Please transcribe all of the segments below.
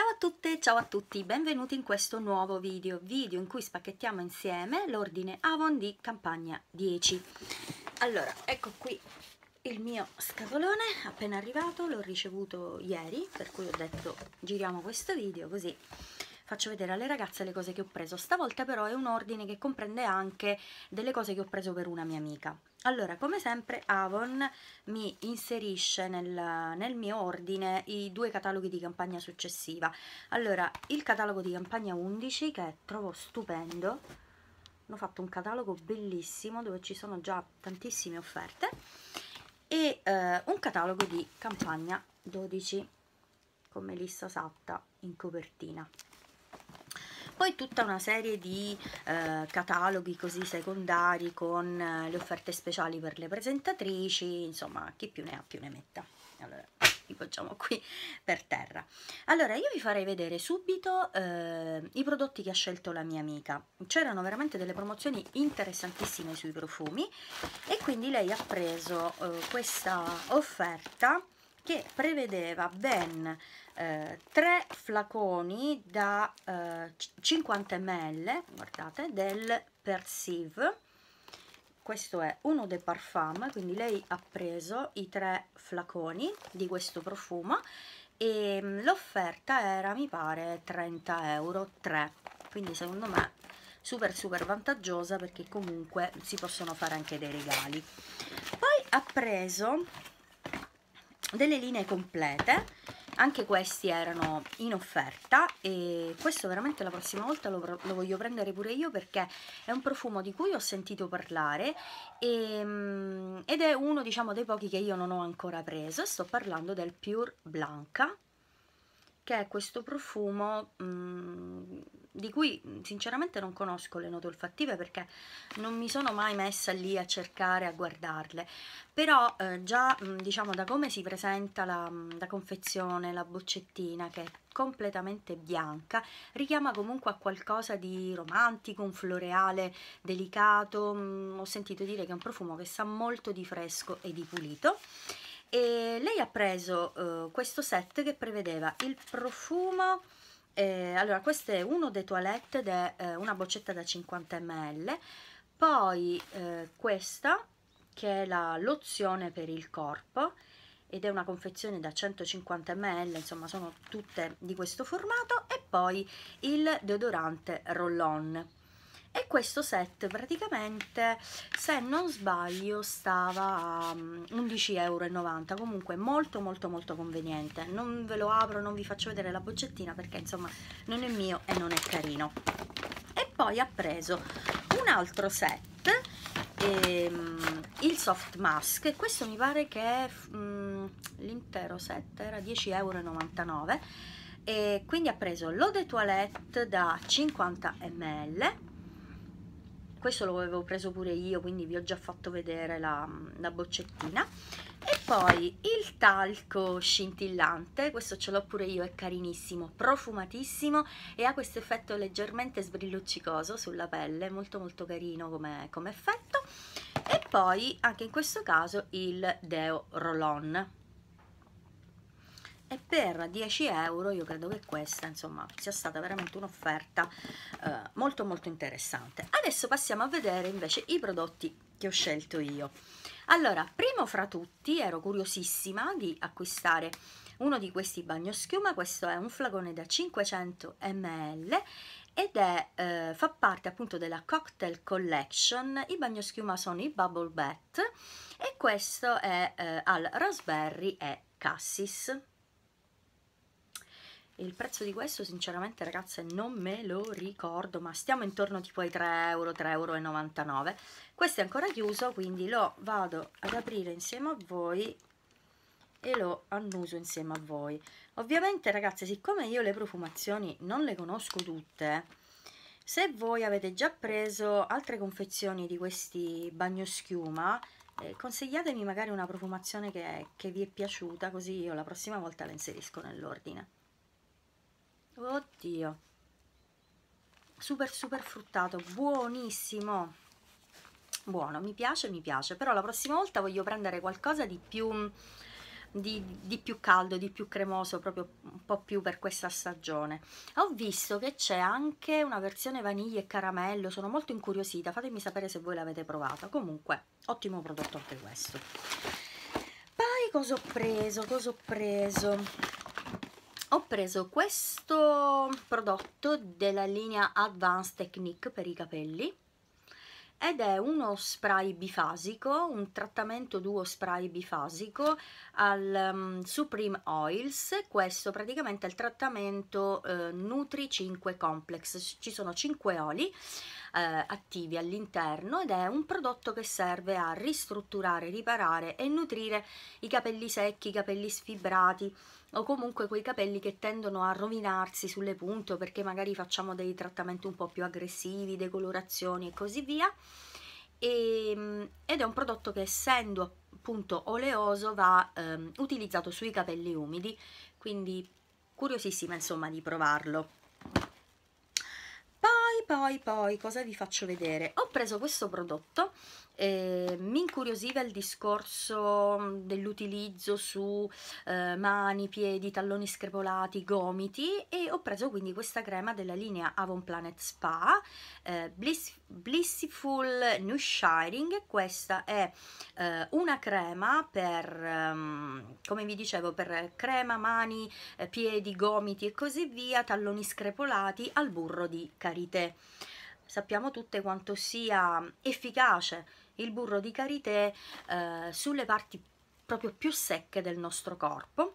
Ciao a tutte, ciao a tutti, benvenuti in questo nuovo video, video in cui spacchettiamo insieme l'ordine Avon di Campagna 10. Allora, ecco qui il mio scatolone appena arrivato, l'ho ricevuto ieri, per cui ho detto giriamo questo video così faccio vedere alle ragazze le cose che ho preso stavolta però è un ordine che comprende anche delle cose che ho preso per una mia amica allora come sempre Avon mi inserisce nel, nel mio ordine i due cataloghi di campagna successiva allora il catalogo di campagna 11 che trovo stupendo hanno fatto un catalogo bellissimo dove ci sono già tantissime offerte e eh, un catalogo di campagna 12 come lista esatta in copertina poi tutta una serie di eh, cataloghi così secondari con eh, le offerte speciali per le presentatrici, insomma chi più ne ha più ne metta. Allora, li poggiamo qui per terra. Allora, io vi farei vedere subito eh, i prodotti che ha scelto la mia amica. C'erano veramente delle promozioni interessantissime sui profumi e quindi lei ha preso eh, questa offerta che prevedeva ben eh, tre flaconi da eh, 50 ml guardate del Persive questo è uno dei parfum quindi lei ha preso i tre flaconi di questo profumo e mm, l'offerta era mi pare 30 euro 3 quindi secondo me super super vantaggiosa perché comunque si possono fare anche dei regali poi ha preso delle linee complete anche questi erano in offerta e questo veramente la prossima volta lo, lo, voglio prendere pure io perché è un profumo di cui ho sentito parlare e, mm, ed è uno diciamo dei pochi che io non ho ancora preso sto parlando del Pure Blanca che è questo profumo mh, mm, di cui sinceramente non conosco le note olfattive perché non mi sono mai messa lì a cercare, a guardarle, però eh, già diciamo da come si presenta la, la confezione, la boccettina che è completamente bianca, richiama comunque a qualcosa di romantico, un floreale delicato, ho sentito dire che è un profumo che sa molto di fresco e di pulito e lei ha preso eh, questo set che prevedeva il profumo eh, allora questo è uno dei toilette de, eh, una boccetta da 50 ml poi eh, questa che è la lozione per il corpo ed è una confezione da 150 ml insomma sono tutte di questo formato e poi il deodorante roll on e questo set praticamente se non sbaglio stava a 11,90€ mm, comunque molto molto molto conveniente non ve lo apro non vi faccio vedere la boccettina perché insomma non è mio e non è carino e poi ha preso un altro set ehm, il soft mask e questo mi pare che mm, l'intero set era 10,99€ e quindi ha preso l'eau de toilette da 50 ml questo lo avevo preso pure io quindi vi ho già fatto vedere la, la boccettina e poi il talco scintillante questo ce l'ho pure io è carinissimo profumatissimo e ha questo effetto leggermente sbrilluccicoso sulla pelle molto molto carino come, come effetto e poi anche in questo caso il deo roll e per 10 euro io credo che questa insomma sia stata veramente un'offerta eh, molto molto interessante adesso passiamo a vedere invece i prodotti che ho scelto io allora primo fra tutti ero curiosissima di acquistare uno di questi bagnoschiuma questo è un flacone da 500 ml ed è, eh, fa parte appunto della cocktail collection i bagnoschiuma sono i bubble bat e questo è eh, al raspberry e cassis il prezzo di questo sinceramente ragazze non me lo ricordo ma stiamo intorno tipo ai 3 euro 3,99 euro questo è ancora chiuso quindi lo vado ad aprire insieme a voi e lo annuso insieme a voi ovviamente ragazze siccome io le profumazioni non le conosco tutte se voi avete già preso altre confezioni di questi bagnoschiuma eh, consigliatemi magari una profumazione che, che vi è piaciuta così io la prossima volta la inserisco nell'ordine oddio super super fruttato buonissimo buono mi piace mi piace però la prossima volta voglio prendere qualcosa di più di, di, più caldo, di più cremoso, proprio un po' più per questa stagione. Ho visto che c'è anche una versione vaniglia e caramello, sono molto incuriosita, fatemi sapere se voi l'avete provata. Comunque, ottimo prodotto anche questo. Poi cosa ho preso? Cosa ho preso? ho preso questo prodotto della linea Advanced Technique per i capelli ed è uno spray bifasico, un trattamento duo spray bifasico al um, Supreme Oils, questo praticamente è il trattamento eh, Nutri 5 Complex, ci sono 5 oli eh, attivi all'interno ed è un prodotto che serve a ristrutturare, riparare e nutrire i capelli secchi, i capelli sfibrati, o comunque quei capelli che tendono a rovinarsi sulle punte perché magari facciamo dei trattamenti un po' più aggressivi, decolorazioni e così via e, ehm, ed è un prodotto che essendo appunto oleoso va ehm, utilizzato sui capelli umidi quindi curiosissima insomma di provarlo poi, poi, cosa vi faccio vedere? Ho preso questo prodotto, eh, mi incuriosiva il discorso mm, dell'utilizzo su eh, mani, piedi, talloni screpolati, gomiti e ho preso quindi questa crema della linea Avon Planet Spa eh, Bliss, Blissful New Shining, questa è eh, una crema per ehm, come vi dicevo per crema, mani, eh, piedi, gomiti e così via talloni screpolati al burro di karité Sappiamo tutte quanto sia efficace il burro di karité eh, sulle parti proprio più secche del nostro corpo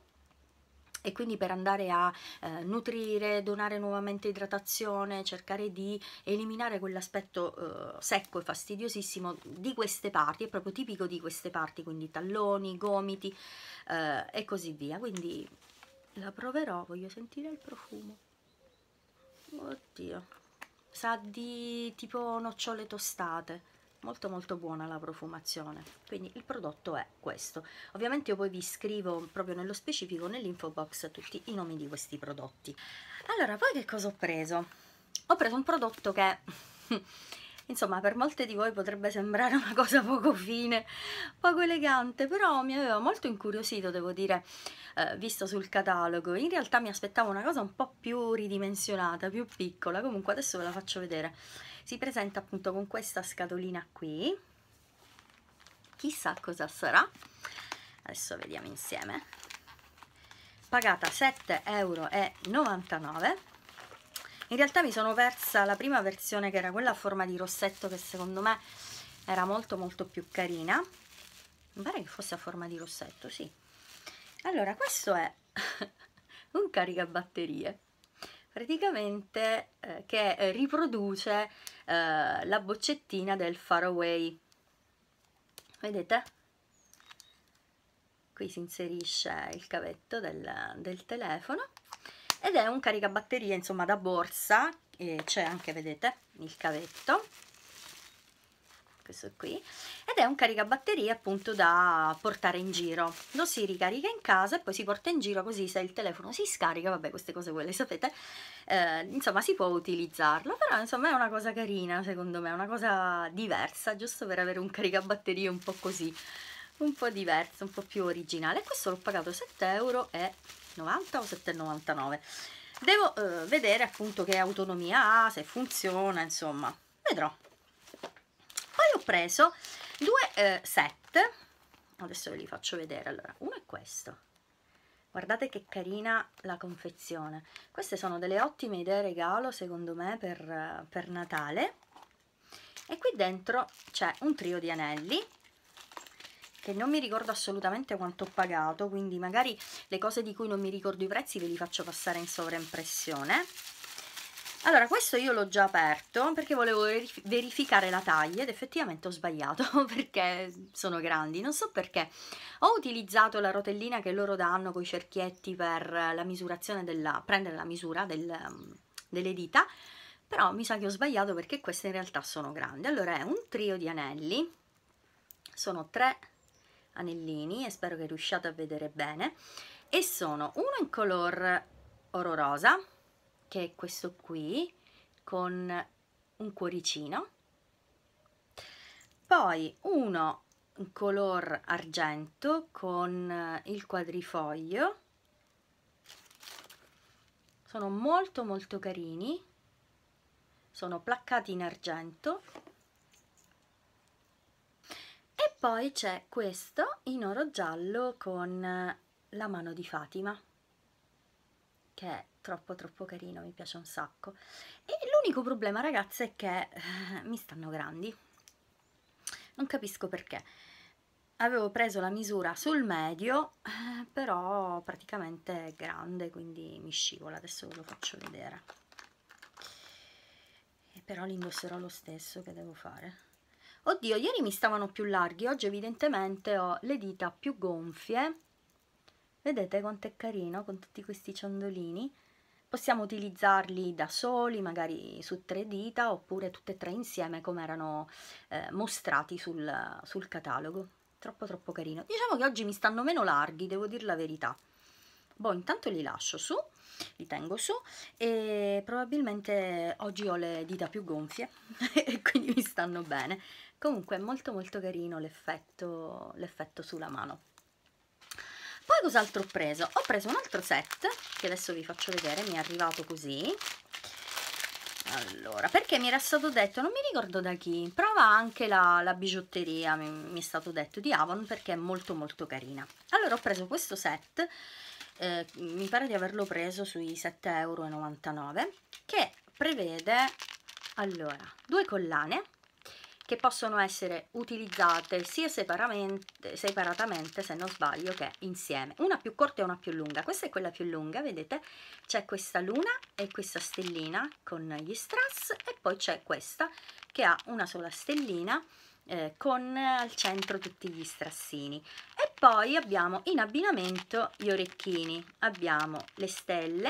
e quindi per andare a eh, nutrire, donare nuovamente idratazione, cercare di eliminare quell'aspetto eh, secco e fastidiosissimo di queste parti, è proprio tipico di queste parti, quindi talloni, gomiti eh, e così via. Quindi la proverò, voglio sentire il profumo. Oddio sa di tipo nocciole tostate molto molto buona la profumazione quindi il prodotto è questo ovviamente io poi vi scrivo proprio nello specifico nell'info box tutti i nomi di questi prodotti allora poi che cosa ho preso? ho preso un prodotto che Insomma, per molte di voi potrebbe sembrare una cosa poco fine, poco elegante, però mi aveva molto incuriosito, devo dire, eh, visto sul catalogo. In realtà mi aspettavo una cosa un po' più ridimensionata, più piccola, comunque adesso ve la faccio vedere. Si presenta appunto con questa scatolina qui, chissà cosa sarà, adesso vediamo insieme pagata 7,99 euro in realtà mi sono persa la prima versione che era quella a forma di rossetto che secondo me era molto molto più carina mi pare che fosse a forma di rossetto sì allora questo è un caricabatterie praticamente eh, che eh, riproduce eh, la boccettina del faraway vedete qui si inserisce il cavetto del, del telefono ed è un caricabatterie insomma da borsa e c'è anche vedete il cavetto questo qui ed è un caricabatterie appunto da portare in giro lo si ricarica in casa e poi si porta in giro così se il telefono si scarica vabbè queste cose voi le sapete eh, insomma si può utilizzarlo però insomma è una cosa carina secondo me una cosa diversa giusto per avere un caricabatterie un po' così un po' diverso un po' più originale questo l'ho pagato 7 euro e 90 o 7,99 devo eh, vedere appunto che autonomia ha se funziona insomma vedrò poi ho preso due eh, set adesso ve li faccio vedere allora uno è questo guardate che carina la confezione queste sono delle ottime idee regalo secondo me per, per Natale e qui dentro c'è un trio di anelli che non mi ricordo assolutamente quanto ho pagato quindi magari le cose di cui non mi ricordo i prezzi ve li faccio passare in sovraimpressione allora questo io l'ho già aperto perché volevo verificare la taglia ed effettivamente ho sbagliato perché sono grandi, non so perché ho utilizzato la rotellina che loro danno con i cerchietti per la misurazione della, prendere la misura del, mm, delle dita però mi sa che ho sbagliato perché queste in realtà sono grandi allora è un trio di anelli sono 3 anellini e spero che riusciate a vedere bene e sono uno in color oro rosa che è questo qui con un cuoricino poi uno in color argento con eh, il quadrifoglio sono molto molto carini sono placcati in argento e poi c'è questo in oro giallo con eh, la mano di Fatima che è troppo troppo carino mi piace un sacco e l'unico problema ragazze è che eh, mi stanno grandi non capisco perché avevo preso la misura sul medio eh, però praticamente è grande quindi mi scivola adesso ve lo faccio vedere e però li indosserò lo stesso che devo fare oddio ieri mi stavano più larghi oggi evidentemente ho le dita più gonfie vedete quanto è carino con tutti questi ciondolini possiamo utilizzarli da soli magari su tre dita oppure tutte e tre insieme come erano eh, mostrati sul, sul catalogo troppo troppo carino diciamo che oggi mi stanno meno larghi devo dire la verità boh intanto li lascio su li tengo su e probabilmente oggi ho le dita più gonfie e quindi mi stanno bene comunque è molto molto carino l'effetto sulla mano poi cos'altro ho preso? ho preso un altro set che adesso vi faccio vedere mi è arrivato così allora, perché mi era stato detto, non mi ricordo da chi, prova anche la, la bigiotteria, mi, mi, è stato detto, di Avon perché è molto molto carina. Allora ho preso questo set, eh, mi pare di averlo preso sui 7,99 euro, che prevede, allora, due collane, che possono essere utilizzate sia separatamente, se non sbaglio, che insieme. Una più corta e una più lunga. Questa è quella più lunga, vedete? C'è questa luna e questa stellina con gli strass e poi c'è questa che ha una sola stellina eh, con al centro tutti gli strassini. E poi abbiamo in abbinamento gli orecchini. Abbiamo le stelle,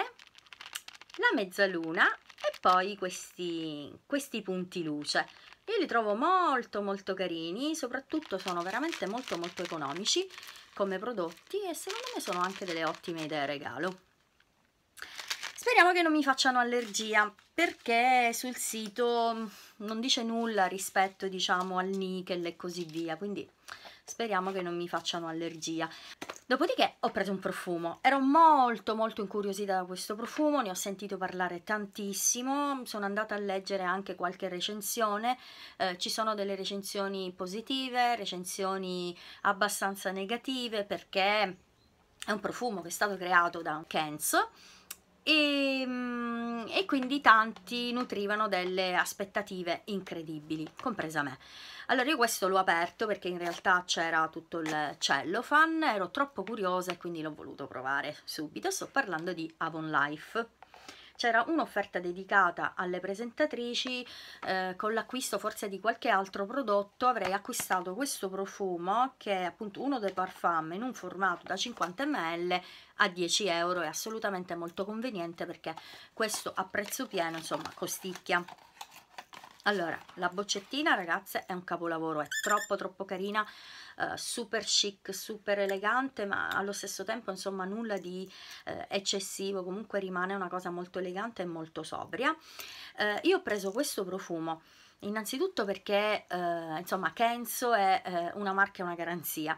la mezzaluna e poi questi, questi punti luce io li trovo molto molto carini, soprattutto sono veramente molto molto economici come prodotti e secondo me sono anche delle ottime idee regalo. Speriamo che non mi facciano allergia perché sul sito non dice nulla rispetto diciamo al nickel e così via, quindi speriamo che non mi facciano allergia. Dopodiché ho preso un profumo, ero molto molto incuriosita da questo profumo, ne ho sentito parlare tantissimo, sono andata a leggere anche qualche recensione, eh, ci sono delle recensioni positive, recensioni abbastanza negative perché è un profumo che è stato creato da Kenzo e, ehm, e, quindi tanti nutrivano delle aspettative incredibili, compresa me. Allora io questo l'ho aperto perché in realtà c'era tutto il cellophane, ero troppo curiosa e quindi l'ho voluto provare subito. Sto parlando di Avon Life c'era un'offerta dedicata alle presentatrici eh, con l'acquisto forse di qualche altro prodotto avrei acquistato questo profumo che è appunto uno dei parfum in un formato da 50 ml a 10 euro è assolutamente molto conveniente perché questo a prezzo pieno insomma costicchia allora la boccettina ragazze è un capolavoro è troppo troppo carina eh, super chic super elegante ma allo stesso tempo insomma nulla di eh, eccessivo comunque rimane una cosa molto elegante e molto sobria eh, io ho preso questo profumo innanzitutto perché eh, insomma Kenzo è eh, una marca e una garanzia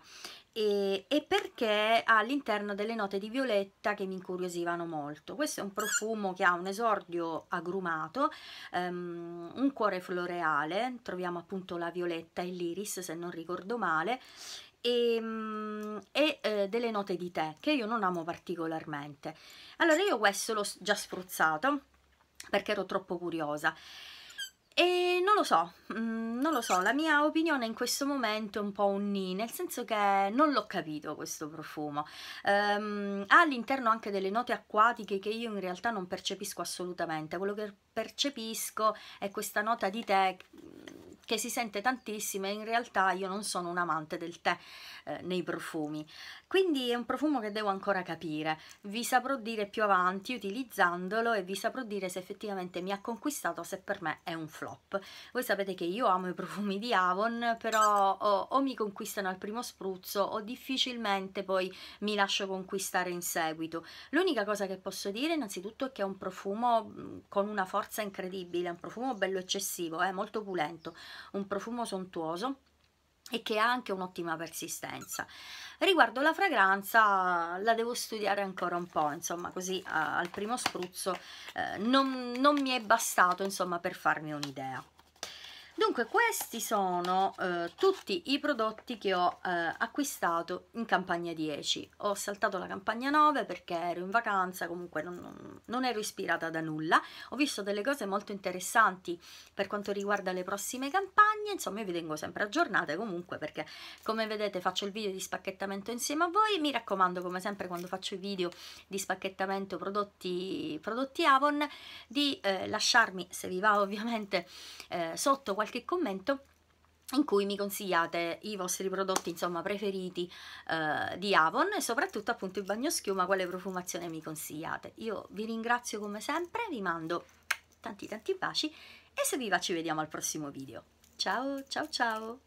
e, e perché ha all'interno delle note di violetta che mi incuriosivano molto. Questo è un profumo che ha un esordio agrumato, um, un cuore floreale, troviamo appunto la violetta e l'iris se non ricordo male, e, ehm, e eh, delle note di tè che io non amo particolarmente. Allora io questo l'ho già spruzzato perché ero troppo curiosa e non lo so, mm, non lo so, la mia opinione in questo momento è un po' un nì, nel senso che non l'ho capito questo profumo. Um, ha all'interno anche delle note acquatiche che io in realtà non percepisco assolutamente, quello che percepisco è questa nota di tè che si sente tantissimo e in realtà io non sono un amante del tè eh, nei profumi quindi è un profumo che devo ancora capire vi saprò dire più avanti utilizzandolo e vi saprò dire se effettivamente mi ha conquistato se per me è un flop voi sapete che io amo i profumi di Avon però o, o mi conquistano al primo spruzzo o difficilmente poi mi lascio conquistare in seguito l'unica cosa che posso dire innanzitutto è che è un profumo mm, con una forza incredibile è un profumo bello eccessivo, è eh, molto pulento un profumo sontuoso e che ha anche un'ottima persistenza. Riguardo la fragranza la devo studiare ancora un po', insomma così a, eh, al primo spruzzo eh, non, non mi è bastato insomma per farmi un'idea. Dunque questi sono eh, tutti i prodotti che ho eh, acquistato in campagna 10. Ho saltato la campagna 9 perché ero in vacanza, comunque non, non, ero ispirata da nulla. Ho visto delle cose molto interessanti per quanto riguarda le prossime campagne, insomma io vi tengo sempre aggiornate comunque perché come vedete faccio il video di spacchettamento insieme a voi. Mi raccomando come sempre quando faccio i video di spacchettamento prodotti, prodotti Avon di eh, lasciarmi, se vi va ovviamente, eh, sotto qualche qualche commento in cui mi consigliate i vostri prodotti insomma preferiti eh, di Avon e soprattutto appunto il bagnoschiuma quale profumazione mi consigliate io vi ringrazio come sempre vi mando tanti tanti baci e se vi va ci vediamo al prossimo video ciao ciao ciao